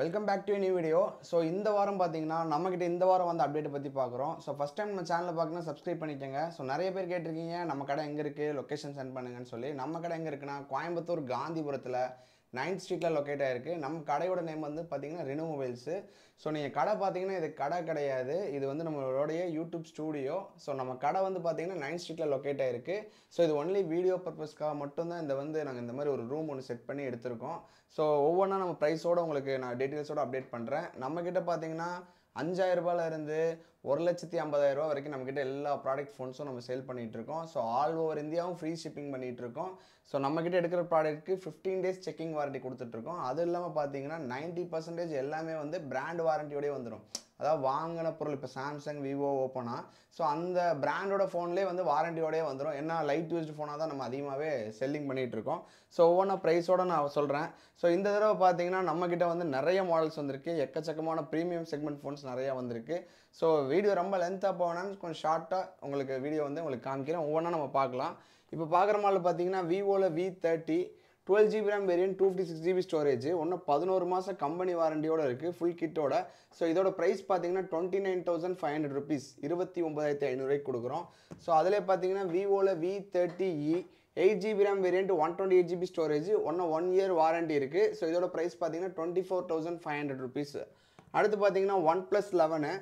Welcome back to new video so இந்த வாரம் பார்த்தீங்கன்னா நம்மக்கிட்ட இந்த வாரம் வந்து அப்டேட் பற்றி பார்க்குறோம் ஸோ ஃபஸ்ட் டைம் நம்ம சேனலில் பார்க்கணும் சப்ஸ்கிரைப் பண்ணிக்கோங்க ஸோ நிறைய பேர் கேட்டிருக்கீங்க நம்ம கடை எங்கே இருக்குது லொக்கேஷன் சென்ட் பண்ணுங்கன்னு சொல்லி நம்ம கடை எங்கே இருக்குன்னா கோயம்புத்தூர் காந்திபுரத்தில் நைன்த் ஸ்ட்ரீட்டில் லொக்கேட் ஆகிருக்கு நம்ம கடையோட நேம் வந்து பார்த்தீங்கன்னா ரினு மொபைல்ஸு ஸோ நீங்கள் கடை பார்த்தீங்கன்னா இது கடை கிடையாது இது வந்து நம்மளோடைய யூடியூப் ஸ்டூடியோ ஸோ நம்ம கடை வந்து பார்த்தீங்கன்னா நைன்த் ஸ்ட்ரீட்டில் லொக்கேட் ஆகிருக்கு ஸோ இது ஒன்லி வீடியோ பர்பஸ்க்காக மட்டும்தான் இந்த வந்து நாங்கள் இந்த மாதிரி ஒரு ரூம் ஒன்று செட் பண்ணி எடுத்திருக்கோம் ஸோ ஒவ்வொன்றா நம்ம ப்ரைஸோடு உங்களுக்கு நான் டீட்டெயில்ஸோடு அப்டேட் பண்ணுறேன் நம்மக்கிட்ட பார்த்தீங்கன்னா அஞ்சாயிரம் ரூபாயிலேருந்து ஒரு லட்சத்தி ஐம்பதாயிரம் ரூபா வரைக்கும் நம்மக்கிட்ட எல்லா ப்ராடக்ட் ஃபோன்ஸும் நம்ம சேல் பண்ணிகிட்டு இருக்கோம் ஸோ ஆல் ஓவர் இந்தியாவும் ஃப்ரீ ஷிப்பிங் பண்ணிகிட்ருக்கோம் ஸோ நம்மக்கிட்ட எடுக்கிற ப்ராடக்ட்டுக்கு ஃபிஃப்டீன் டேஸ் செக்கிங் வாரண்ட்டி கொடுத்துட்ருக்கோம் அது இல்லாமல் பார்த்தீங்கன்னா நைன்ட்டி பர்சன்டேஜ் எல்லாமே வந்து பிராண்ட் வாரண்ட்டியோடய வந்துடும் அதாவது வாங்கின பொருள் இப்போ சாம்சங் விவோ ஓப்போனா ஸோ அந்த பிராண்டோட ஃபோன்லேயே வந்து வாரண்டியோடய வந்துடும் ஏன்னா லைட் யூஸ்டு ஃபோனாக தான் நம்ம அதிகமாகவே செல்லிங் பண்ணிகிட்ருக்கோம் ஸோ ஒவ்வொன்றா ப்ரைஸோடு நான் சொல்கிறேன் ஸோ இந்த தடவை பார்த்தீங்கன்னா நம்மக்கிட்ட வந்து நிறைய மாடல்ஸ் வந்திருக்கு எக்கச்சக்கமான ப்ரீமியம் செக்மெண்ட் ஃபோன்ஸ் நிறையா வந்திருக்கு ஸோ வீடியோ ரொம்ப லென்த்தாக போனால் கொஞ்சம் ஷார்ட்டாக உங்களுக்கு வீடியோ வந்து உங்களுக்கு காமிக்கிறேன் ஒவ்வொன்றா நம்ம பார்க்கலாம் இப்போ பார்க்குற மாடல் பார்த்தீங்கன்னா விவோவில் V thirty twelve GB RAM variant two fifty six GB storage ஒன்றும் பதினோரு மாதம் கம்பெனி வாரண்டியோட இருக்குது ஃபுல் கிட்டோட ஸோ இதோட ப்ரைஸ் பார்த்தீங்கன்னா twenty nine thousand five hundred rupees இருபத்தி ஒன்பதாயிரத்தி ஐநூறுரூவாய்க்கு கொடுக்குறோம் ஸோ அதில் பார்த்தீங்கன்னா விவோவில் V thirty e eight GB RAM variant one twenty eight GB storage ஒன்றும் ஒன் இயர் வாரண்டி இருக்குது ஸோ இதோட ப்ரைஸ் பார்த்தீங்கன்னா twenty four thousand five hundred rupees அடுத்து பார்த்தீங்கன்னா ஒன் ப்ளஸ் லெவனு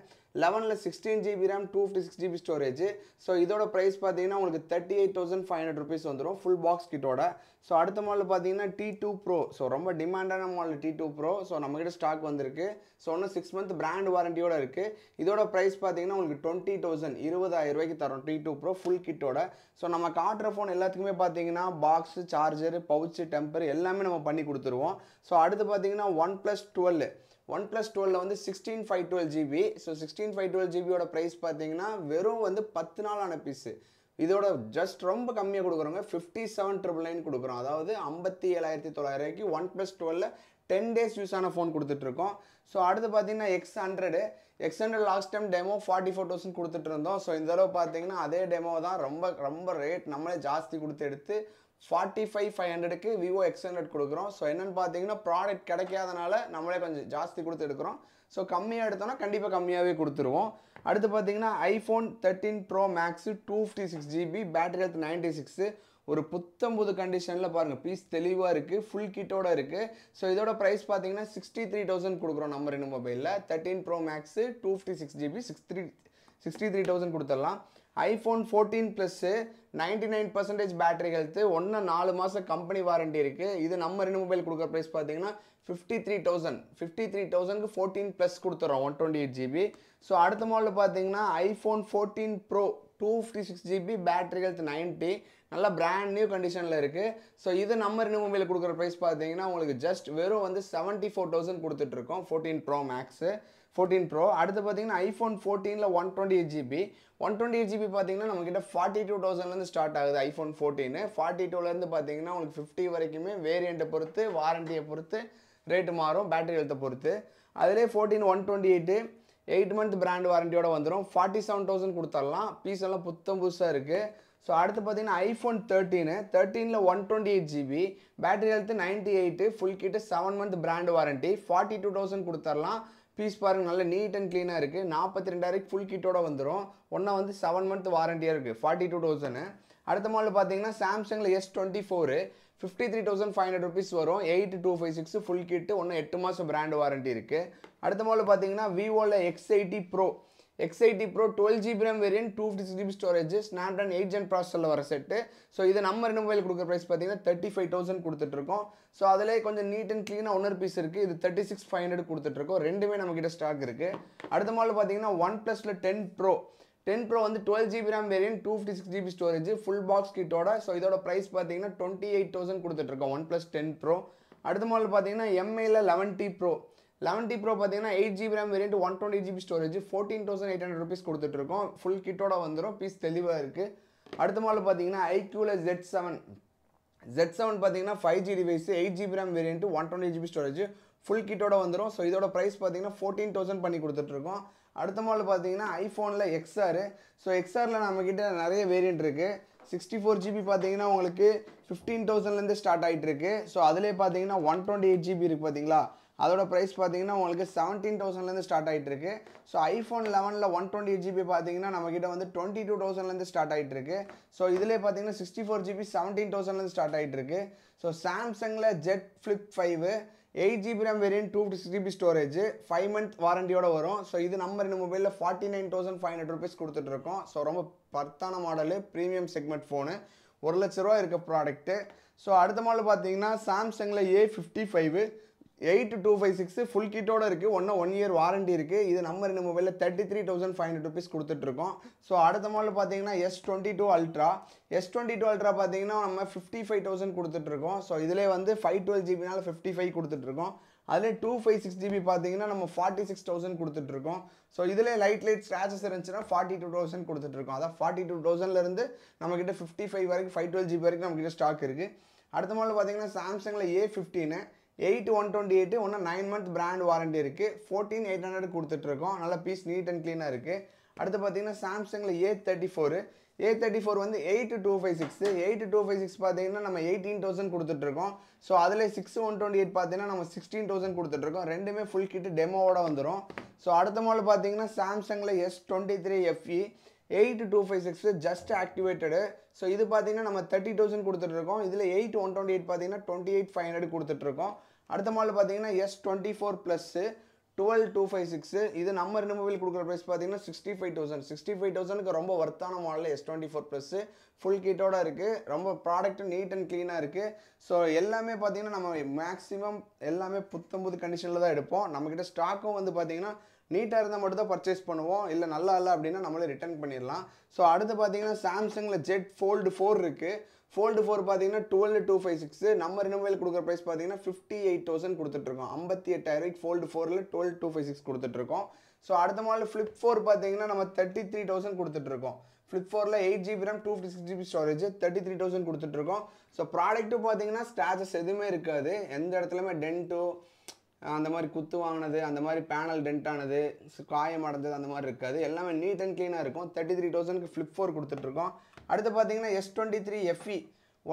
லெவனில் sixteen GB RAM two fifty six GB storage so இதோட price பார்த்தீங்கன்னா உங்களுக்கு thirty eight thousand five hundred rupees வந்துடும் ஃபுல் பாக்ஸ் கிட்டோட ஸோ அடுத்த மாடல் பார்த்தீங்கன்னா டி டூ ப்ரோ ஸோ ரொம்ப டிமாண்டான model T two pro so நம்மக்கிட்ட ஸ்டாக் வந்திருக்கு ஸோ ஒன்று சிக்ஸ் மந்த் பிராண்ட் வாரண்டியோட இருக்குது இதோட ப்ரைஸ் பார்த்தீங்கன்னா உங்களுக்கு டுவெண்ட்டி தௌசண்ட் இருபதாயிரம் ரூபாய்க்கு தரோம் டி டூ ப்ரோ ஃபுல் கிட்டோட ஸோ நம்ம காட்டுற ஃபோன் எல்லாத்துக்குமே பார்த்தீங்கன்னா பாக்ஸு சார்ஜரு பவுச்சு டெம்பர் எல்லாமே நம்ம பண்ணி கொடுத்துருவோம் ஸோ அடுத்து பார்த்தீங்கன்னா one plus twelve one plus டுவெலில் வந்து sixteen five twelve GB so sixteen five twelve ஜிபியோட ப்ரைஸ் பார்த்தீங்கன்னா வெறும் வந்து பத்து நாளான பீஸு இதோட ஜஸ்ட் ரொம்ப கம்மியாக கொடுக்குறவங்க ஃபிஃப்டி செவன் ட்ரிபிள் நைன் கொடுக்குறோம் அதாவது ஐம்பத்தி ஏழாயிரத்தி தொள்ளாயிரூவாய்க்கு ஒன் ப்ளஸ் டுவெலில் டென் டேஸ் யூஸ் ஆன ஃபோன் கொடுத்துட்ருக்கோம் ஸோ அடுத்து பார்த்தீங்கன்னா X hundred X hundred last time demo forty four thousand கொடுத்துட்டு இருந்தோம் ஸோ இந்த தடவை பார்த்தீங்கன்னா அதே டெமோ தான் ரொம்ப ரொம்ப ரேட் நம்மளே ஜாஸ்தி கொடுத்து எடுத்து ஃபார்ட்டி ஃபைவ் ஃபைவ் ஹண்ட்ரடுக்கு விவோ எக்ஸ் ஹண்ட்ரட் கொடுக்குறோம் ஸோ என்னென்னு பார்த்தீங்கன்னா ப்ராடக்ட் கிடைக்காதனால நம்மளே கொஞ்சம் ஜாஸ்தி கொடுத்து எடுக்கிறோம் ஸோ கம்மியாக எடுத்தோன்னா கண்டிப்பாக கம்மியாகவே கொடுத்துருவோம் அடுத்து பார்த்தீங்கன்னா iPhone thirteen pro max two fifty six GB battery health ninety six ஒரு புத்தம் புது கண்டிஷனில் பாருங்கள் பீஸ் தெளிவாக இருக்குது ஃபுல் கிட்டோட இருக்குது ஸோ இதோட ப்ரைஸ் பார்த்தீங்கன்னா சிக்ஸ்டி த்ரீ தௌசண்ட் கொடுக்குறோம் நம்பர் ரெண்டு மொபைலில் thirteen pro max two fifty six GB six three sixty three thousand கொடுத்துடலாம் iPhone fourteen plus ninety nine percentage battery health ஒன்று நாலு மாதம் கம்பெனி வாரண்டி இருக்குது இது நம்ம ரெண்டு மொபைல் கொடுக்குற ப்ரைஸ் பார்த்தீங்கன்னா fifty three thousand fifty three தௌசண்ட்க்கு ஃபோர்டீன் ப்ளஸ் கொடுத்துட்றோம் one twenty eight GB so அடுத்த மாடலில் பார்த்தீங்கன்னா iPhone fourteen pro two fifty six GB battery health ninety நல்லா பிராண்ட் நியூ கண்டிஷனில் இருக்குது ஸோ இது நம்ம ரெண்டு மொபைல் கொடுக்குற ப்ரைஸ் பார்த்தீங்கன்னா உங்களுக்கு ஜஸ்ட் வெறும் வந்து செவன்ட்டி ஃபோர் தௌசண்ட் கொடுத்துட்ருக்கோம் fourteen pro max fourteen pro அடுத்து பார்த்தீங்கன்னா ஐஃபோன் ஃபோர்டீனில் one twenty eight GB one twenty eight GB பார்த்தீங்கன்னா நம்மக்கிட்ட ஃபார்ட்டி டூ தௌசண்ட்லேருந்து ஸ்டார்ட் ஆகுது ஐஃபோன் ஃபோர்டீனு ஃபார்ட்டி டூலேருந்து பார்த்தீங்கன்னா உங்களுக்கு ஃபிஃப்டி வரைக்குமே வேரியண்ட்டை பொறுத்து வாரண்டியை பொறுத்து ரேட்டு மாறும் பேட்டரி ஹெல்த்தை பொறுத்து அதிலே fourteen one twenty eight eight month brand வாரண்டியோட வந்துடும் ஃபார்ட்டி செவன் தௌசண்ட் கொடுத்துடலாம் பீஸ் எல்லாம் புத்தம் புதுசாக இருக்குது ஸோ அடுத்து பார்த்தீங்கன்னா ஐஃபோன் தேர்ட்டீனு தேர்ட்டீனில் one twenty eight GB battery health ninety eight full kit seven month brand warranty forty two thousand கொடுத்துடலாம் பீஸ் பாருங்கள் நல்ல நீட் அண்ட் க்ளீனாக இருக்குது நாற்பத்தி ரெண்டாயிரம் ஃபுல் கிட்டோட வந்துடும் ஒன்றா வந்து செவன் மந்த் வாரண்டியாக இருக்குது ஃபார்ட்டி டூ தௌசண்ட் அடுத்த மாதிரி பார்த்தீங்கன்னா சாம்சங்கில் S twenty four fifty three thousand five hundred rupees வரும் eight two five six full kit ஒன்று எட்டு மாதம் பிராண்ட் வாரண்ட்டி இருக்குது அடுத்த மாதிரி பார்த்தீங்கன்னா விவோவில் X eighty pro X eighty pro twelve GB RAM variant two fifty six GB storage Snapdragon eight gen ப்ராசஸரில் வர செட்டு ஸோ இது நம்ம ரெண்டு மொபைல் கொடுக்குற ப்ரைஸ் பார்த்தீங்கன்னா தேர்ட்டி ஃபைவ் தௌசண்ட் கொடுத்துட்ருக்கோம் ஸோ அதில் கொஞ்சம் நீட் அண்ட் க்ளீனாக ஒன்னர் பீஸ் இருக்குது இது தேர்ட்டி சிக்ஸ் ஃபைவ் ஹண்ட்ரட் கொடுத்துட்ருக்கோம் ரெண்டுமே நம்மக்கிட்ட ஸ்டாக் இருக்குது அடுத்த மாடல் பார்த்தீங்கன்னா ஒன் ப்ளஸில் டென் ப்ரோ டென் ப்ரோ வந்து twelve GB RAM variant two fifty six GB storage full box கிட்டோட ஸோ இதோட ப்ரைஸ் பார்த்தீங்கன்னா டுவெண்ட்டி எயிட் தௌசண்ட் கொடுத்துட்ருக்கோம் ஒன் ப்ளஸ் டென் ப்ரோ அடுத்த மாடல் பார்த்தீங்கன்னா எம்ஐயில் eleven T pro eleven T pro பார்த்தீங்கன்னா eight GB RAM variant one twenty GB storage fourteen thousand eight hundred rupees கொடுத்துட்ருக்கோம் full கிட்டோட வந்துடும் பீஸ் தெளிவாக இருக்குது அடுத்த மாதிரி பார்த்தீங்கன்னா ஐக்யூவில் ஜெட் செவன் ஜெட் செவன் பார்த்தீங்கன்னா five G device eight GB RAM variant one twenty GB storage full கிட்டோட வந்துடும் ஸோ இதோட ப்ரைஸ் பார்த்தீங்கன்னா ஃபோர்டீன் தௌசண்ட் பண்ணி கொடுத்துட்ருக்கோம் அடுத்த மாதிரி பார்த்தீங்கன்னா ஐஃபோனில் எக்ஸ்ஆர் ஸோ எக்ஸ்ஆரில் நம்மக்கிட்ட நிறைய வேரியண்ட் இருக்குது சிக்ஸ்டி ஃபோர் ஜிபி பார்த்தீங்கன்னா உங்களுக்கு ஃபிஃப்டீன் தௌசண்ட்லேருந்து ஸ்டார்ட் ஆகிட்டு இருக்கு ஸோ அதிலே பார்த்தீங்கன்னா ஒன் டுவெண்ட்டி எயிட் ஜிபி இருக்குது பார்த்தீங்களா அதோட ப்ரைஸ் பார்த்தீங்கன்னா உங்களுக்கு செவன்டீன் தௌசண்ட்லேருந்து ஸ்டார்ட் ஆகிட்டு இருக்கு ஸோ ஐஃபோன் லெவனில் ஒன் டுவெண்ட்டி எயிட் ஜிபி பார்த்தீங்கன்னா நம்மக்கிட்ட வந்து டுவெண்ட்டி டூ தௌசண்ட்லேருந்து ஸ்டார்ட் ஆகிட்டு இருக்கு ஸோ இதில் பார்த்தீங்கன்னா சிக்ஸ்டி ஃபோர் ஜிபி செவன்டீன் தௌசண்ட்லேருந்து ஸ்டார்ட் ஆகிட்டு இருக்கு ஸோ சாம்சங்கில் Z flip five eight GB RAM variant two fifty GB storage five month வாரண்டியோட வரும் ஸோ இது நம்ம ரெண்டு மொபைலில் forty nine thousand five hundred rupees கொடுத்துட்ருக்கோம் ஸோ ரொம்ப பர்த்தான மாடலு ப்ரீமியம் செக்மெண்ட் ஃபோனு ஒரு லட்ச ரூபா இருக்க ப்ராடக்ட்டு ஸோ அடுத்த மாடல் பார்த்தீங்கன்னா சாம்சங்கில் A fifty five eight two five six full கிட்டோட இருக்குது ஒன்றும் ஒன் இயர் வாரண்டி இருக்குது இது நம்ம ரெண்டு மொபைலில் thirty three thousand five hundred rupees கொடுத்துட்ருக்கோம் ஸோ அடுத்த மாதிரி பார்த்தீங்கன்னா S twenty two ultra S twenty two ultra பார்த்தீங்கன்னா நம்ம ஃபிஃப்டி ஃபைவ் தௌசண்ட் கொடுத்துட்ருக்கோம் ஸோ இதிலே வந்து ஃபைவ் டுவெல் ஜிபினால ஃபிஃப்டி ஃபைவ் கொடுத்துட்ருக்கோம் அதிலே டூ ஃபைவ் சிக்ஸ் ஜிபி பார்த்தீங்கன்னா நம்ம ஃபார்ட்டி சிக்ஸ் தௌசண்ட் கொடுத்துட்ருக்கோம் ஸோ இதில் லைட் லைட் ஸ்க்ராச்சஸ் இருந்துச்சுன்னா ஃபார்ட்டி டூ தௌசண்ட் கொடுத்துட்ருக்கோம் அதான் ஃபார்ட்டி டூ தௌசண்ட்லேருந்து நம்மக்கிட்ட ஃபிஃப்டி ஃபைவ் வரைக்கும் ஃபைவ் டுவெல் ஜிபி வரைக்கும் நம்மக்கிட்ட ஸ்டாக் இருக்குது அடுத்த மாதிரி பார்த்தீங்கன்னா சாம்சங்கில் ஏ ஃபிஃப்டின்னு எயிட் ஒன் டுவெண்ட்டி எயிட்டு ஒன்று நைன் மந்த் பிராண்ட் வாரண்டி இருக்குது ஃபோர்டீன் எயிட் ஹண்ட்ரட் கொடுத்துட்ருக்கோம் நல்லா பீஸ் நீட் அண்ட் க்ளீனாக இருக்குது அடுத்து பார்த்தீங்கன்னா சாம்சங்கில் A thirty four A thirty four வந்து eight two five six eight two five six பார்த்தீங்கன்னா நம்ம எயிட்டீன் தௌசண்ட் கொடுத்துட்ருக்கோம் ஸோ அதில் சிக்ஸ் ஒன் டுவெண்ட்டி எயிட் பார்த்தீங்கன்னா நம்ம சிக்ஸ்டீன் தௌசண்ட் கொடுத்துட்ருக்கோம் ரெண்டுமே ஃபுல் கிட்டு டெமோவோட வந்துடும் ஸோ அடுத்த மாதிரி பார்த்தீங்கன்னா சாம்சங்கில் S twenty three FE e. Eight two five six just activated so இது பார்த்தீங்கன்னா நம்ம தேர்ட்டி தௌசண்ட் கொடுத்துட்ருக்கோம் இதில் எயிட் ஒன் டுவெண்ட்டி எயிட் பார்த்தீங்கன்னா டுவெண்ட்டி எயிட் ஃபைவ் ஹண்ட்ரட் கொடுத்துட்ருக்கோம் அடுத்த மாடல் பார்த்தீங்கன்னா S twenty four plus twelve two five six இது நம்ம ரினோவபிள் கொடுக்குற ப்ரைஸ் பார்த்தீங்கன்னா sixty five thousand sixty five தௌசண்ட்க்கு ரொம்ப ஒர்த்தான model S twenty four plus full கீட்டோட இருக்குது ரொம்ப ப்ராடக்ட் நீட் அண்ட் க்ளீனாக இருக்குது ஸோ எல்லாமே பார்த்தீங்கன்னா நம்ம மேக்ஸிமம் எல்லாமே புத்தம் புது கண்டிஷனில் தான் எடுப்போம் நம்மக்கிட்ட ஸ்டாக்கும் வந்து பார்த்தீங்கன்னா நீட்டாக இருந்தால் மட்டும் தான் பர்ச்சேஸ் பண்ணுவோம் இல்லை நல்லா இல்லை அப்படின்னா நம்மளே ரிட்டர்ன் பண்ணிடலாம் ஸோ அடுத்து பார்த்தீங்கன்னா சாம்சங்கில் ஜெட் ஃபோல்டு ஃபோர் இருக்குது ஃபோல்டு ஃபோர் பார்த்தீங்கன்னா டுவெல் டூ ஃபைவ் சிக்ஸ் நம்ம ரினோவேல் கொடுக்குற ப்ரைஸ் பார்த்தீங்கன்னா ஃபிஃப்டி எயிட் தௌசண்ட் கொடுத்துட்ருக்கோம் ஐம்பத்தி எட்டாயிரம் ஃபோல்டு ஃபோரில் டுவெல் டூ ஃபைவ் சிக்ஸ் கொடுத்துட்ருக்கோம் ஸோ அடுத்த மாடல் ஃப்ளிப் ஃபோர் பார்த்தீங்கன்னா நம்ம தேர்ட்டி த்ரீ தௌசண்ட் கொடுத்துட்ருக்கோம் ஃப்ளிப் ஃபோரில் eight GB RAM two fifty six GB storage thirty three thousand கொடுத்துட்ருக்கோம் ஸோ ப்ராடக்ட்டு பார்த்தீங்கன்னா ஸ்க்ராச்சஸ் எதுவுமே இருக்காது எந்த இடத்துலையுமே டென்ட்டு அந்த மாதிரி குத்து வாங்கினது அந்த மாதிரி பேனல் டென்ட் ஆனது காயம் அடைஞ்சது அந்த மாதிரி இருக்காது எல்லாமே நீட் அண்ட் க்ளீனாக இருக்கும் தேர்ட்டி த்ரீ தௌசண்ட்க்கு ஃப்ளிப் ஃபோர் கொடுத்துட்ருக்கோம் அடுத்து பார்த்தீங்கன்னா S twenty three FE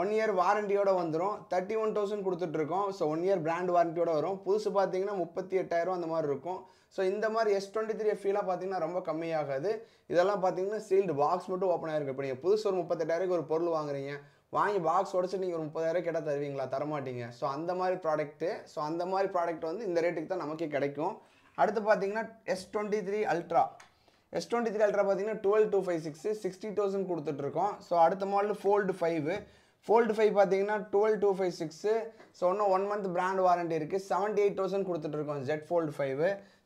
one year வாரண்டியோடு வந்துடும் தேர்ட்டி ஒன் தௌசண்ட் கொடுத்துட்ருக்கோம் ஸோ ஒன் இயர் பிராண்ட் வாரண்டியோட வரும் புதுசு பார்த்தீங்கன்னா முப்பத்தி எட்டாயிரம் அந்த மாதிரி இருக்கும் ஸோ இந்த மாதிரி எஸ் டுவெண்ட்டி த்ரீ எஃப்இலாம் e பார்த்தீங்கன்னா ரொம்ப கம்மியாகாது இதெல்லாம் பார்த்தீங்கன்னா சீல்டு பாக்ஸ் மட்டும் ஓப்பன் ஆகிருக்கு இப்போ நீங்கள் புதுசு ஒரு முப்பத்தெட்டாயிரக்கு ஒரு பொருள் வாங்குறீங்க வாங்கி பாக்ஸ் உடச்சு நீங்கள் ஒரு முப்பதாயிரம் கேட்டால் தருவீங்களா தரமாட்டீங்க ஸோ அந்த மாதிரி ப்ராடக்ட்டு ஸோ அந்த மாதிரி ப்ராடக்ட் வந்து இந்த ரேட்டுக்கு தான் நமக்கே கிடைக்கும் அடுத்து பார்த்தீங்கன்னா S twenty three ultra S twenty three ultra பார்த்தீங்கன்னா twelve two five six sixty thousand கொடுத்துட்ருக்கோம் ஸோ அடுத்த model fold five fold five பார்த்தீங்கன்னா twelve two five six so இன்னும் ஒன் மந்த் பிராண்ட் வாரண்டி இருக்குது செவன்ட்டி எயிட் தௌசண்ட் கொடுத்துட்ருக்கோம் Z fold five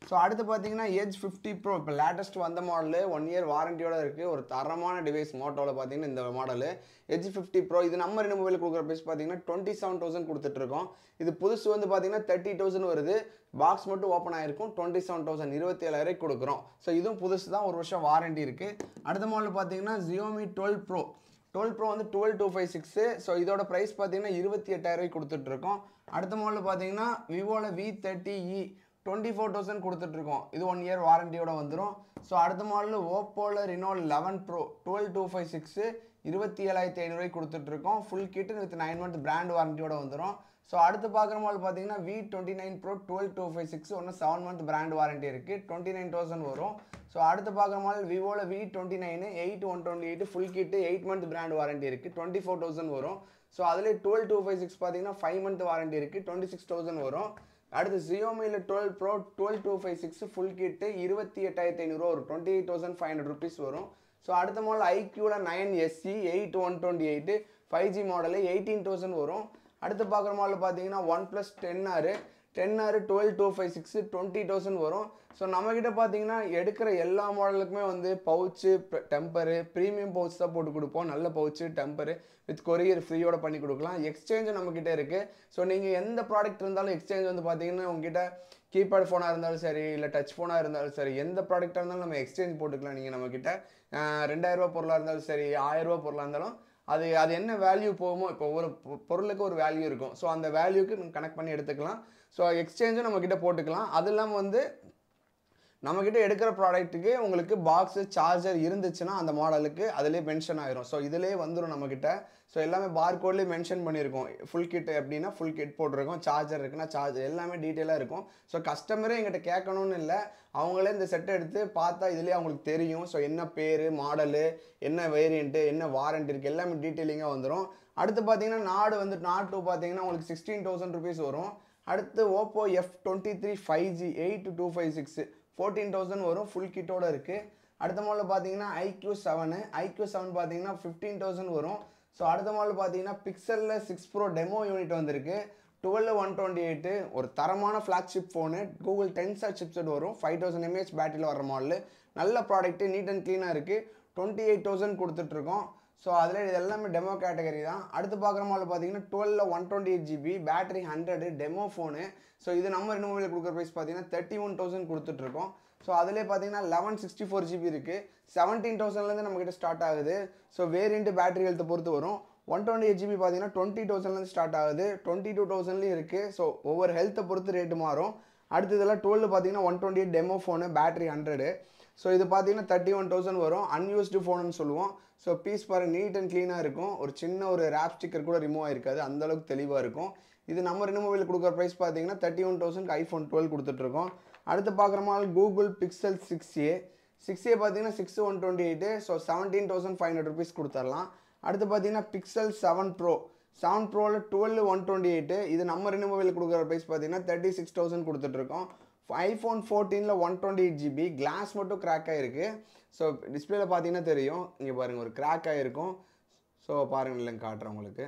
so அடுத்து பார்த்தீங்கன்னா edge fifty pro இப்போ latest வந்த மாடலு ஒன் இயர் வாரண்டியோட இருக்குது ஒரு தரமான டிவைஸ் மோட்டோவில் பார்த்தீங்கன்னா இந்த மாடல் எஜ் ஃபிஃப்டி ப்ரோ இது நம்ம ரெண்டு மொபைல் கொடுக்குற ப்ரைஸ் பார்த்தீங்கன்னா டுவெண்ட்டி செவன் தௌசண்ட் கொடுத்துட்ருக்கோம் இது புதுசு வந்து பார்த்தீங்கன்னா தேர்ட்டி தௌசண்ட் வருது பாக்ஸ் மட்டும் ஓப்பன் ஆகிருக்கும் டுவெண்ட்டி செவன் தௌசண்ட் இருபத்தி ஏழாயிரம் கொடுக்குறோம் ஸோ இதுவும் புதுசு தான் ஒரு வருஷம் வாரண்டி இருக்குது அடுத்த மாடல் பார்த்தீங்கன்னா Xiaomi twelve pro twelve pro வந்து twelve two five six so இதோட ப்ரைஸ் பார்த்தீங்கன்னா இருபத்தி எட்டாயிரரூவாய்க்கு கொடுத்துட்ருக்கோம் அடுத்த மாடல் பார்த்தீங்கன்னா விவோவில் V thirty e twenty four thousand கொடுத்துட்ருக்கோம் இது ஒன் இயர் வாரண்டியோட வந்துடும் ஸோ அடுத்த மாடல் ஓப்போவில் Reno eleven pro twelve two five six இருபத்தி ஏழாயிரத்தி ஐநூறுவாய் கொடுத்துட்ருக்கோம் full kit with nine month brand வாரண்டியோட வந்துடும் ஸோ அடுத்து பார்க்குற மாதிரி பார்த்தீங்கன்னா V twenty nine pro twelve two five six ஒன்று செவன் மந்த் பிராண்ட் வாரண்டி இருக்குது டுவெண்ட்டி நைன் தௌசண்ட் வரும் ஸோ அடுத்து பார்க்குற மாடல் விவோவில் V twenty nine eight one twenty eight full kit eight month brand warranty இருக்குது டுவெண்ட்டி ஃபோர் தௌசண்ட் வரும் so அதில் twelve two five six பார்த்தீங்கன்னா ஃபைவ் மந்த் வாரண்டி இருக்குது டுவெண்ட்டி சிக்ஸ் தௌசண்ட் வரும் அடுத்து ஜியோமியில் twelve pro twelve two five six full kit இருபத்தி எட்டாயிரத்தி ஐநூறுவா வரும் twenty eight thousand five hundred rupees வரும் ஸோ அடுத்த மாடல் ஐக்யூவில் nine SC eight one twenty eight five G model eighteen thousand வரும் அடுத்து பார்க்குற மாடல் பார்த்தீங்கன்னா ஒன் ப்ளஸ் டென் ஆறு டென் ஆறு twelve two five six twenty thousand வரும் ஸோ நம்மக்கிட்ட பார்த்தீங்கன்னா எடுக்கிற எல்லா மாடலுக்குமே வந்து பவுச்சு டெம்பரு ப்ரீமியம் பவுச் தான் போட்டு கொடுப்போம் நல்ல பவுச்சு டெம்பரு வித் கொரியர் ஃப்ரீயோட பண்ணி கொடுக்கலாம் எக்ஸ்சேஞ்சும் நம்மக்கிட்ட இருக்குது ஸோ நீங்கள் எந்த ப்ராடக்ட் இருந்தாலும் எக்ஸ்சேஞ்ச் வந்து பார்த்தீங்கன்னா உங்ககிட்ட கீபேட் ஃபோனாக இருந்தாலும் சரி இல்லை டச் ஃபோனாக இருந்தாலும் சரி எந்த ப்ராடக்டாக இருந்தாலும் நம்ம எக்ஸ்சேஞ்ச் போட்டுக்கலாம் நீங்கள் நம்மக்கிட்ட ரெண்டாயிரரூபா பொருளாக இருந்தாலும் சரி ஆயிரரூபா பொருளாக இருந்தாலும் அது அது என்ன வேல்யூ போகுமோ இப்போ ஒரு பொருளுக்கு ஒரு வேல்யூ இருக்கும் ஸோ அந்த வேல்யூக்கு கனெக்ட் பண்ணி எடுத்துக்கலாம் ஸோ எக்ஸ்சேஞ்சும் நம்மக்கிட்ட போட்டுக்கலாம் அது இல்லாமல் வந்து நம்மக்கிட்ட எடுக்கிற ப்ராடக்ட்டுக்கு உங்களுக்கு பாக்ஸு சார்ஜர் இருந்துச்சுன்னா அந்த மாடலுக்கு அதிலே மென்ஷன் ஆயிரும் ஸோ இதிலே வந்துடும் நம்மக்கிட்ட ஸோ எல்லாமே பார் கோட்லேயே மென்ஷன் பண்ணியிருக்கோம் ஃபுல் கிட் அப்படின்னா ஃபுல் கிட் போட்டிருக்கோம் சார்ஜர் இருக்குன்னா சார்ஜர் எல்லாமே டீட்டெயிலாக இருக்கும் ஸோ கஸ்டமரே எங்கிட்ட கேட்கணும்னு இல்லை அவங்களே இந்த செட்டை எடுத்து பார்த்தா இதுலேயே அவங்களுக்கு தெரியும் ஸோ என்ன பேர் மாடலு என்ன வேரியண்ட்டு என்ன வாரண்ட் இருக்குது எல்லாமே டீட்டெயிலிங்காக வந்துடும் அடுத்து பார்த்தீங்கன்னா நாடு வந்து நாட்டு பார்த்தீங்கன்னா உங்களுக்கு சிக்ஸ்டீன் தௌசண்ட் ருபீஸ் வரும் அடுத்து Oppo F twenty three five G eight two five six fourteen thousand வரும் ஃபுல் கிட்டோட இருக்குது அடுத்த மாதிரி பார்த்தீங்கன்னா ஐக்யூ செவனு ஐக்யூ செவன் பார்த்தீங்கன்னா ஃபிஃப்டீன் தௌசண்ட் வரும் ஸோ அடுத்த மாதிரி பார்த்தீங்கன்னா பிக்சலில் சிக்ஸ் ப்ரோ டெமோ யூனிட் வந்திருக்கு டுவெல் ஒன் டுவெண்ட்டி எயிட்டு ஒரு தரமான flagship phone Google Tensor chipset வரும் ஃபைவ் தௌசண்ட் எம்ஏஹெச் பேட்டரியில் வர மாடல் நல்ல ப்ராடக்ட்டு நீட் அண்ட் க்ளீனாக இருக்குது டுவெண்ட்டி எயிட் தௌசண்ட் கொடுத்துட்ருக்கோம் ஸோ அதில் இது எல்லாமே டெமோ கேட்டகரி தான் அடுத்து பார்க்குற மாதிரி பார்த்தீங்கன்னா டுவெலில் one twenty eight GB battery hundred demo phone so இது நம்ம ரெண்டு மொபைல் கொடுக்குற ப்ரைஸ் பார்த்தீங்கன்னா தேர்ட்டி ஒன் தௌசண்ட் கொடுத்துட்ருக்கோம் ஸோ அதிலே பார்த்தீங்கன்னா லெவன் சிக்ஸ்டி ஃபோர் ஜிபி இருக்குது செவன்டீன் தௌசண்ட்லேருந்து நம்மக்கிட்ட ஸ்டார்ட் ஆகுது ஸோ வேரியண்ட்டு பேட்டரி ஹெல்த்து பொறுத்து வரும் ஒன் டுவெண்ட்டி எயிட் ஜிபி பார்த்தீங்கன்னா டுவெண்ட்டி தௌசண்ட்லேருந்து ஸ்டார்ட் ஆகுது டுவெண்ட்டி டூ தௌசண்ட்லேயும் இருக்குது ஸோ ஒவ்வொரு ஹெல்த்தை பொறுத்து ரேட்டு மாறும் அடுத்து இதெல்லாம் டுவெல் பார்த்தீங்கன்னா one twenty eight demo phone battery hundred so இது பார்த்தீங்கன்னா தேர்ட்டி ஒன் தௌசண்ட் வரும் அன்யூஸ்டு ஃபோனுன்னு சொல்லுவோம் ஸோ பீஸ் பாருங்கள் நீட் அண்ட் க்ளீனாக இருக்கும் ஒரு சின்ன ஒரு ரேப் ஸ்டிக்கர் கூட ரிமூவ் ஆயிருக்காது அந்தளவுக்கு தெளிவாக இருக்கும் இது நம்ம ரெண்டு மொபைல் கொடுக்குற ப்ரைஸ் பார்த்தீங்கன்னா thirty one thousand iPhone twelve கொடுத்துட்ருக்கோம் அடுத்து பார்க்குற மாதிரி Google Pixel six A six A பார்த்தீங்கன்னா six one twenty eight so seventeen thousand five hundred rupees கொடுத்துர்லாம் அடுத்து பார்த்தீங்கன்னா பிக்சல் செவன் ப்ரோ செவன் ப்ரோவில் டுவெல் ஒன் டுவெண்ட்டி எயிட்டு இது நம்ம ரெண்டு மொபைல் கொடுக்குற ப்ரைஸ் பார்த்தீங்கன்னா தேர்ட்டி சிக்ஸ் தௌசண்ட் கொடுத்துட்ருக்கோம் ஐஃபோன் ஃபோர்டீனில் one twenty eight GB glass மட்டும் கிராக் ஆகிருக்கு ஸோ டிஸ்பிளேல பார்த்தீங்கன்னா தெரியும் இங்கே பாருங்கள் ஒரு கிராக் ஆகிருக்கும் ஸோ பாருங்கள் இல்லைங்க காட்டுறேன் உங்களுக்கு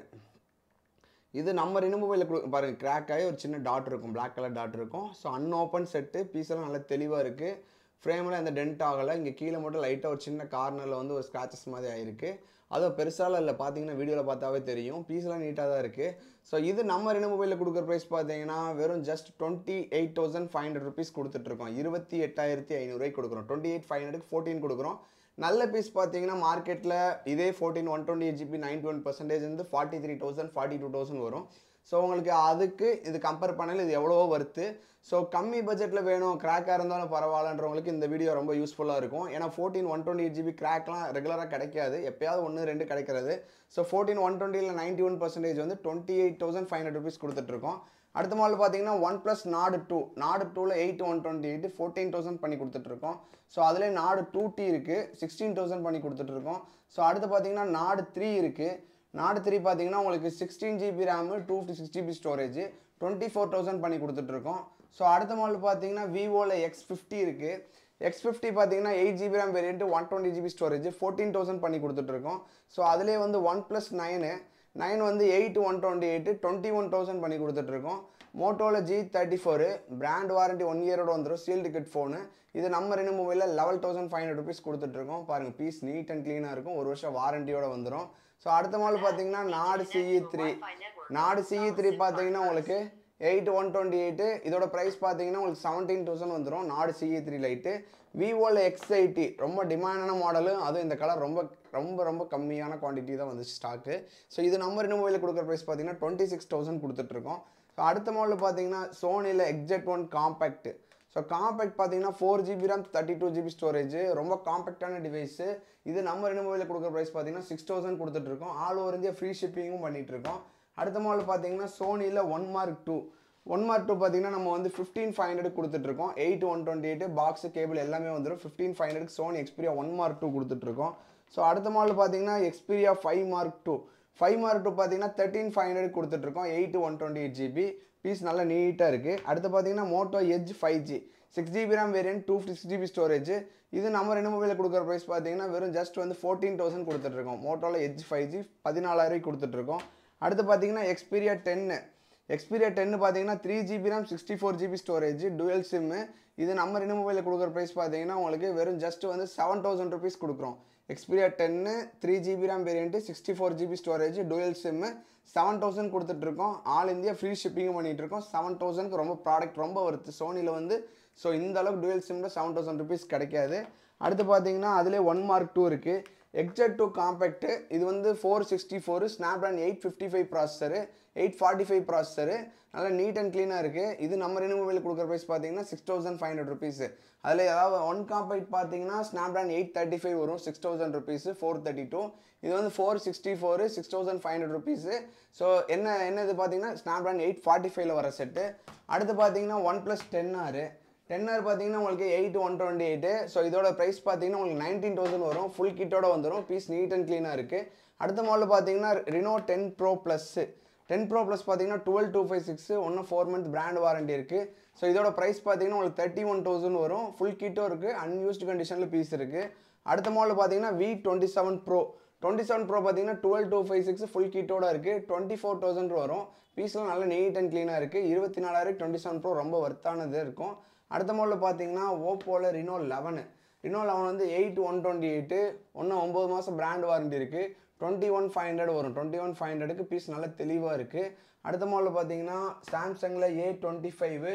இது நம்ம ரெண்டு மொபைலில் கொடு பாருங்கள் கிராக் ஆகி ஒரு சின்ன டாட் இருக்கும் பிளாக் கலர் டாட் இருக்கும் ஸோ அன்ஓப்பன் செட்டு பீஸெல்லாம் நல்லா தெளிவாக இருக்குது ஃப்ரேமெல்லாம் எந்த டென்ட் ஆகலை இங்கே கீழே மட்டும் லைட்டாக ஒரு சின்ன கார்னரில் வந்து ஒரு ஸ்க்ராச்சஸ் மாதிரி ஆகிருக்கு அதுவும் பெருசாலாம் இல்லை பார்த்தீங்கன்னா வீடியோவில் பார்த்தாவே தெரியும் பீஸ்லாம் நீட்டாக தான் இருக்குது ஸோ இது நம்ம ரெண்டு மொபைலில் கொடுக்குற ப்ரைஸ் பார்த்தீங்கன்னா வெறும் just twenty eight thousand five hundred rupees கொடுத்துட்ருக்கோம் இருபத்தி எட்டாயிரத்தி ஐநூறுரூவாய்க்கு கொடுக்குறோம் twenty eight five hundred fourteen கொடுக்குறோம் நல்ல பீஸ் பார்த்தீங்கன்னா மார்க்கெட்டில் இதே fourteen one twenty eight GB ninety one percentage வந்து forty three thousand forty two thousand வரும் ஸோ உங்களுக்கு அதுக்கு இது கம்பேர் பண்ணல இது எவ்வளவோ வருத்து ஸோ கம்மி பட்ஜெட்டில் வேணும் கிராக்காக இருந்தாலும் பரவாயில்லன்றவங்களுக்கு இந்த வீடியோ ரொம்ப யூஸ்ஃபுல்லாக இருக்கும் ஏன்னா fourteen one twenty eight GB கிராக்லாம் ரெகுலராக கிடைக்காது எப்பயாவது ஒன்று ரெண்டு கிடைக்கிறது ஸோ ஃபோர்டீன் ஒன் டுவெண்ட்டியில் நைன்ட்டி ஒன் பர்சன்டேஜ் வந்து twenty eight thousand five hundred rupees கொடுத்துட்ருக்கோம் அடுத்த மாடல் பார்த்தீங்கன்னா ஒன் ப்ளஸ் நாடு டூ நாடு டூவில் eight one twenty eight fourteen thousand பண்ணி கொடுத்துட்ருக்கோம் ஸோ அதிலே நாடு டூ டி இருக்குது சிக்ஸ்டீன் தௌசண்ட் பண்ணி கொடுத்துட்ருக்கோம் ஸோ அடுத்து பார்த்தீங்கன்னா நாடு த்ரீ இருக்குது நாடு த்ரீ பார்த்தீங்கன்னா உங்களுக்கு sixteen GB RAM two two six GB storage twenty four thousand பண்ணி கொடுத்துட்ருக்கோம் ஸோ அடுத்த மாடல் பார்த்தீங்கன்னா விவோவில் எக்ஸ் ஃபிஃப்டி இருக்குது எக்ஸ் ஃபிஃப்டி பார்த்தீங்கன்னா eight GB RAM variant one twenty GB storage fourteen thousand பண்ணி கொடுத்துட்ருக்கோம் ஸோ அதிலே வந்து ஒன் ப்ளஸ் நைனு நைன் வந்து eight one twenty eight twenty one thousand பண்ணி கொடுத்துட்ருக்கோம் மோட்டோவில் G thirty four brand warranty one இயரோட வந்துடும் ஸ்டீல் டிக்கெட் ஃபோனு இது நம்ம ரெண்டு மொபைலில் eleven thousand five hundred rupees கொடுத்துட்ருக்கோம் பாருங்கள் பீஸ் நீட் அண்ட் க்ளீனாக இருக்கும் ஒரு வருஷம் வாரண்டியோட வந்துடும் ஸோ அடுத்த மாதிரி பார்த்தீங்கன்னா Nord CE three e Nord CE three e பார்த்தீங்கன்னா உங்களுக்கு எயிட் ஒன் டுவெண்ட்டி எயிட்டு இதோட ப்ரைஸ் பார்த்தீங்கன்னா உங்களுக்கு செவன்டீன் தௌசண்ட் வந்துடும் நாடு சிஇ த்ரீ லைட்டு விவோவில் எக்ஸ் எயிட்டி ரொம்ப டிமாண்டான மாடலு அதுவும் இந்த கலர் ரொம்ப ரொம்ப ரொம்ப கம்மியான குவான்டிட்டி தான் வந்துச்சு ஸ்டாக்கு ஸோ இது நம்ம ரெண்டு மொபைலில் கொடுக்குற ப்ரைஸ் பார்த்தீங்கன்னா டுவெண்ட்டி சிக்ஸ் தௌசண்ட் கொடுத்துட்ருக்கோம் ஸோ அடுத்த மாடல் பார்த்தீங்கன்னா சோனியில் XZ one compact so compact பார்த்தீங்கன்னா four GB RAM thirty two GB storage ரொம்ப காம்பேக்டான டிவைஸு இது நம்ம ரெண்டு மொபைலில் கொடுக்குற ப்ரைஸ் பார்த்தீங்கன்னா சிக்ஸ் தௌசண்ட் கொடுத்துட்ருக்கோம் ஆல் ஓவர் இந்தியா ஃப்ரீ ஷிப்பிங்கும் பண்ணிகிட்ருக்கோம் அடுத்த மாடல் பார்த்தீங்கன்னா சோனியில் one mark two one mark two பார்த்தீங்கன்னா நம்ம வந்து ஃபிஃப்டீன் ஃபைவ் ஹண்ட்ரட் கொடுத்துட்ருக்கோம் eight one twenty eight box cable எல்லாமே வந்துடும் fifteen five hundred Sony Xperia one mark two கொடுத்துட்ருக்கோம் ஸோ அடுத்த மாடல் பார்த்தீங்கன்னா Xperia five mark two five mark two பார்த்தீங்கன்னா தேர்ட்டின் ஃபைவ் ஹண்ட்ரட் கொடுத்துட்ருக்கோம் eight one twenty eight GB piece நல்லா நீட்டாக இருக்குது அடுத்து பார்த்தீங்கன்னா Moto edge five G six GB RAM variant two fifty GB storage இது நம்ம ரெண்டு மொபைலில் கொடுக்குற ப்ரைஸ் பார்த்தீங்கன்னா வெறும் ஜஸ்ட் வந்து ஃபோர்டீன் தௌசண்ட் கொடுத்துட்ருக்கோம் மோட்டோவில் எஜ் ஃபைவ் ஜி பதினாலாயிரம் கொடுத்துட்ருக்கோம் அடுத்து பார்த்தீங்கன்னா எக்ஸ்பீரியா டென்னு எக்ஸ்பீரியா டென்னு பார்த்தீங்கன்னா three GB RAM sixty four GB storage dual sim இது நம்ம ரெண்டு மொபைலில் கொடுக்குற ப்ரைஸ் பார்த்தீங்கன்னா உங்களுக்கு வெறும் ஜஸ்ட் வந்து செவன் தௌசண்ட் ருபீஸ் கொடுக்குறோம் Xperia ten three GB RAM variant sixty four GB storage dual sim seven thousand கொடுத்துட்ருக்கோம் ஆல் இந்தியா ஃப்ரீ ஷிப்பிங்கும் பண்ணிகிட்ருக்கோம் செவன் தௌசண்ட்க்கு ரொம்ப ப்ராடக்ட் ரொம்ப வருது சோனியில் வந்து ஸோ இந்த அளவுக்கு டுவெல் சிம்மில் செவன் தௌசண்ட் ருபீஸ் கிடைக்காது அடுத்து பார்த்தீங்கன்னா அதிலே ஒன் மார்க் டூ இருக்குது எக்ஸட் டூ காம்பேக்ட்டு இது வந்து four sixty four Snapdragon eight fifty five processor eight forty five processor நல்லா நீட் அண்ட் க்ளீனாக இருக்குது இது நம்ம ரெண்டு மொபைல் கொடுக்குற ப்ரைஸ் பார்த்தீங்கன்னா six thousand five hundred rupees அதில் ஏதாவது ஒன் காம்பைட் பார்த்தீங்கன்னா ஸ்னாப்டான் எயிட் தேர்ட்டி ஃபைவ் வரும் six thousand rupees four thirty two இது வந்து four sixty four six thousand five hundred rupees so என்ன என்ன இது பார்த்தீங்கன்னா ஸ்னாப்டான் எயிட் ஃபார்ட்டி ஃபைவ்ல வர செட்டு அடுத்து பார்த்தீங்கன்னா ஒன் ப்ளஸ் டென் ஆறு ஆர் பார்த்தீங்கன்னா உங்களுக்கு eight one twenty eight so இதோட ப்ரைஸ் பார்த்தீங்கன்னா உங்களுக்கு நைன்டீன் தௌசண்ட் வரும் ஃபுல் கிட்டோட வந்துடும் பீஸ் நீட் அண்ட் க்ளீனாக இருக்குது அடுத்த மாடல் பார்த்தீங்கன்னா Reno ten pro plus ten pro plus பார்த்தீங்கன்னா டுவெல் டூ ஃபைவ் சிக்ஸ் ஒன்று ஃபோர் மந்த் பிராண்ட் வாரண்டி இருக்குது ஸோ இதோட ப்ரைஸ் பார்த்தீங்கன்னா உங்களுக்கு தேர்ட்டி ஒன் தௌசண்ட் வரும் ஃபுல் கிட்டும் இருக்குது அன்யூஸ்டு கண்டிஷனில் பீஸ் இருக்குது அடுத்த மாடல் பார்த்தீங்கன்னா V twenty seven pro twenty seven pro பார்த்தீங்கன்னா twelve two five six full கிட்டோட இருக்குது டுவெண்ட்டி ஃபோர் தௌசண்ட் வரும் பீஸ்லாம் நல்ல நீட் அண்ட் க்ளீனாக இருக்குது இருபத்தி நாலாயிரம் டுவெண்ட்டி செவன் ப்ரோ ரொம்ப ஒர்த்தானது இருக்கும் அடுத்த மாடல் பார்த்தீங்கன்னா ஓப்போவில் ரினோ லெவனு ரினோ லெவன் வந்து எயிட் ஒன் டுவெண்ட்டி எயிட்டு ஒன்று ஒம்பது மாதம் பிராண்ட் வாரண்டி இருக்குது டுவெண்ட்டி ஒன் ஃபைவ் ஹண்ட்ரட் வரும் டுவெண்ட்டி ஒன் ஃபைவ் ஹண்ட்ரடுக்கு பீஸ் நல்லா தெளிவாக இருக்குது அடுத்த மாடல் பார்த்தீங்கன்னா சாம்சங்கில் A twenty five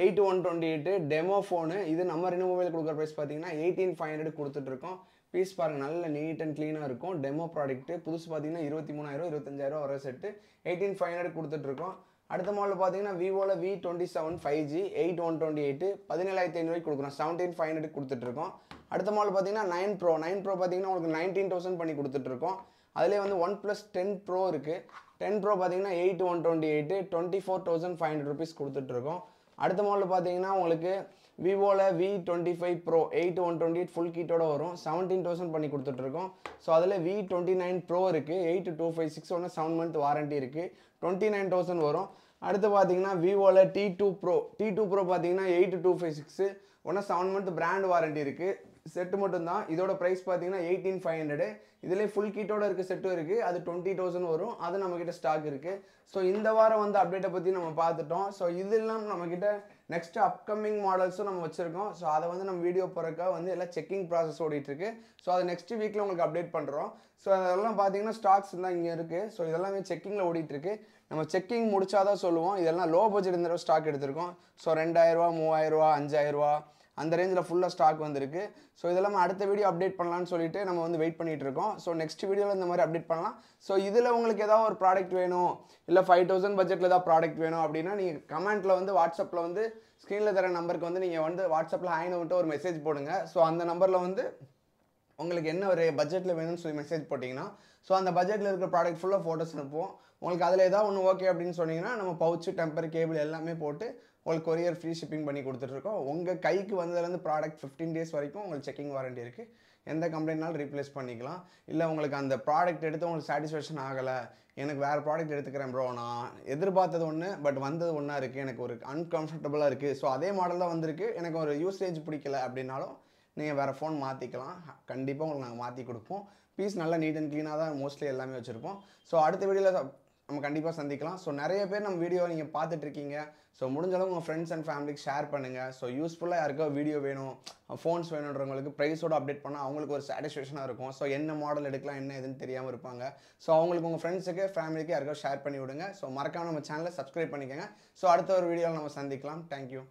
eight one twenty eight demo phone இது நம்ம ரெண்டு மொபைல் கொடுக்குற ப்ரைஸ் பார்த்தீங்கன்னா எயிட்டீன் ஃபைவ் ஹண்ட்ரட் கொடுத்துட்ருக்கோம் பீஸ் பாருங்கள் நல்ல நீட் அண்ட் க்ளீனாக இருக்கும் டெமோ ப்ராடக்ட்டு புதுசு பார்த்தீங்கன்னா இருபத்தி மூணாயிரம் இருபத்தஞ்சாயிரம் வர செட்டு எயிட்டீன் ஃபைவ் ஹண்ட்ரட் கொடுத்துட்ருக்கோம் அடுத்த மாடல் பார்த்தீங்கன்னா விவோவில் V twenty seven five G eight one twenty eight பதினேழாயிரத்தி ஐநூறுக்கு கொடுக்குறோம் செவன்டீன் ஃபைவ் ஹண்ட்ரட் கொடுத்துட்ருக்கோம் அடுத்த மாடல் பார்த்தீங்கன்னா நைன் ப்ரோ நைன் ப்ரோ பார்த்தீங்கன்னா உங்களுக்கு நைன்டீன் தௌசண்ட் பண்ணி கொடுத்துட்ருக்கோம் அதிலே வந்து ஒன் ப்ளஸ் டென் ப்ரோ இருக்குது டென் ப்ரோ பார்த்தீங்கன்னா eight one twenty eight twenty four thousand five hundred rupees கொடுத்துட்ருக்கோம் அடுத்த மாடல் பார்த்தீங்கன்னா உங்களுக்கு விவோவில் V twenty five pro eight one twenty eight full கீட்டோட வரும் செவன்டீன் தௌசண்ட் பண்ணி கொடுத்துட்ருக்கோம் ஸோ அதில் வி டுவெண்ட்டி நைன் ப்ரோ இருக்குது எயிட் டூ ஃபைவ் சிக்ஸ் ஒன்று செவன் மந்த் வாரண்ட்டி இருக்குது டுவெண்ட்டி நைன் தௌசண்ட் வரும் அடுத்து பார்த்தீங்கன்னா விவோவில் T two pro D two pro பார்த்தீங்கன்னா எயிட் டூ ஃபைவ் சிக்ஸு ஒன்று செவன் மந்த் பிராண்ட் வாரண்ட்டி இருக்குது செட்டு மட்டும்தான் இதோட ப்ரைஸ் பார்த்தீங்கன்னா எயிட்டீன் ஃபைவ் ஹண்ட்ரடு இதிலே ஃபுல் கீட்டோட இருக்க செட்டும் இருக்குது அது டுவெண்ட்டி தௌசண்ட் வரும் அது நம்மக்கிட்ட ஸ்டாக் இருக்குது ஸோ இந்த வாரம் வந்து அப்டேட்டை பற்றி நம்ம பார்த்துட்டோம் ஸோ இது இல்லாமல் நம்மக்கிட்ட நெக்ஸ்ட் அப்கமிங் மாடல்ஸும் நம்ம வச்சுருக்கோம் ஸோ அதை வந்து நம்ம வீடியோ போகிறக்கா வந்து எல்லாம் செக்கிங் ப்ராசஸ் ஓடிட்டுருக்கு ஸோ அதை நெக்ஸ்ட் வீக்கில் உங்களுக்கு அப்டேட் பண்ணுறோம் ஸோ அதெல்லாம் பார்த்தீங்கன்னா ஸ்டாக்ஸ் தான் இங்கே இருக்குது ஸோ இதெல்லாமே செக்கிங்கில் ஓடிட்டுருக்கு நம்ம செக்கிங் முடிச்சாதான் சொல்லுவோம் இதெல்லாம் லோ பட்ஜெட் இருந்த ஸ்டாக் எடுத்திருக்கோம் ஸோ ரெண்டாயிரரூவா மூவாயிரரூவா அஞ்சாயிரரூவா அந்த ரேஞ்சில் ஃபுல்லாக ஸ்டாக் வந்திருக்கு ஸோ இதெல்லாம் அடுத்த வீடியோ அப்டேட் பண்ணலான்னு சொல்லிட்டு நம்ம வந்து வெயிட் பண்ணிகிட்டு இருக்கோம் ஸோ நெக்ஸ்ட் வீடியோவில் இந்த மாதிரி அப்டேட் பண்ணலாம் ஸோ இதில் உங்களுக்கு ஏதாவது ஒரு ப்ராடக்ட் வேணும் இல்லை ஃபைவ் தௌசண்ட் பட்ஜெட்டில் ஏதாவது ப்ராடக்ட் வேணும் அப்படின்னா நீங்கள் கமெண்ட்டில் வந்து வாட்ஸ்அப்பில் வந்து ஸ்க்ரீனில் தர நம்பருக்கு வந்து நீங்கள் வந்து வாட்ஸ்அப்பில் ஹாய் விட்டு ஒரு மெசேஜ் போடுங்க ஸோ அந்த நம்பரில் வந்து உங்களுக்கு என்ன ஒரு பட்ஜெட்டில் வேணும்னு சொல்லி மெசேஜ் போட்டிங்கன்னா ஸோ அந்த பட்ஜெட்டில் இருக்கிற ப்ராடக்ட் ஃபுல்லாக ஃபோட்டோஸ் அனுப்புவோம் உங்களுக்கு அதில் ஏதாவது ஒன்று ஓகே அப்படின்னு சொன்னிங்கன்னா நம்ம பவுச்சு டெம்பர் கேபிள் எல்லாமே போட்டு உங்களுக்கு கொரியர் ஃப்ரீ ஷிப்பிங் பண்ணி கொடுத்துட்ருக்கோம் உங்கள் கைக்கு வந்ததுலேருந்து ப்ராடக்ட் ஃபிஃப்டீன் டேஸ் வரைக்கும் உங்களுக்கு செக்கிங் வாரண்டி இருக்குது எந்த கம்ப்ளைண்ட்னாலும் ரீப்ளேஸ் பண்ணிக்கலாம் இல்லை உங்களுக்கு அந்த ப்ராடக்ட் எடுத்து உங்களுக்கு சாட்டிஸ்ஃபேக்ஷன் ஆகலை எனக்கு வேறு ப்ராடக்ட் எடுத்துக்கிறேன் ப்ரோ நான் எதிர்பார்த்தது ஒன்று பட் வந்தது ஒன்றா இருக்குது எனக்கு ஒரு அன்கம்ஃபர்டபுளாக இருக்குது ஸோ அதே மாடலில் வந்திருக்கு எனக்கு ஒரு யூசேஜ் பிடிக்கல அப்படின்னாலும் நீங்கள் வேறு ஃபோன் மாற்றிக்கலாம் கண்டிப்பாக உங்களுக்கு நாங்கள் மாற்றி கொடுப்போம் பீஸ் நல்லா நீட் அண்ட் க்ளீனாக தான் மோஸ்ட்லி எல்லாமே வச்சுருப்போம் ஸோ அடுத்த வீடியோவில் நம்ம கண்டிப்பாக சந்திக்கலாம் ஸோ நிறைய பேர் நம்ம வீடியோ நீங்கள் பார்த்துட்ருக்கீங்க ஸோ முடிஞ்சளவு உங்கள் ஃப்ரெண்ட்ஸ் அண்ட் ஃபேமிலிக்கு ஷேர் பண்ணுங்கள் ஸோ யூஸ்ஃபுல்லாக யாருக்கோ வீடியோ வேணும் ஃபோன்ஸ் வேணுன்றவங்களுக்கு ப்ரைஸோடு அப்டேட் பண்ணால் அவங்களுக்கு ஒரு சாட்டிஸ்ஃபேக்ஷனாக இருக்கும் ஸோ என்ன மாடல் எடுக்கலாம் என்ன எதுன்னு தெரியாமல் இருப்பாங்க ஸோ அவங்களுக்கு உங்கள் ஃப்ரெண்ட்ஸுக்கு ஃபேமிலிக்கு யாருக்கோ ஷேர் பண்ணி விடுங்க ஸோ மறக்காமல் நம்ம சேனலை சப்ஸ்கிரைப் பண்ணிக்கோங்க ஸோ அடுத்த ஒரு வீடியோவில் நம்ம சந்திக்கலாம் தேங்க்யூ